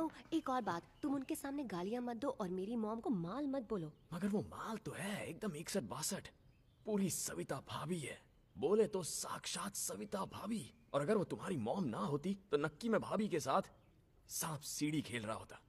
ओ, एक और बात तुम उनके सामने गालियां मत दो और मेरी मॉम को माल मत बोलो मगर वो माल तो है एकदम इकसठ बासठ पूरी सविता भाभी है बोले तो साक्षात सविता भाभी और अगर वो तुम्हारी मॉम ना होती तो नक्की में भाभी के साथ सांप सीढ़ी खेल रहा होता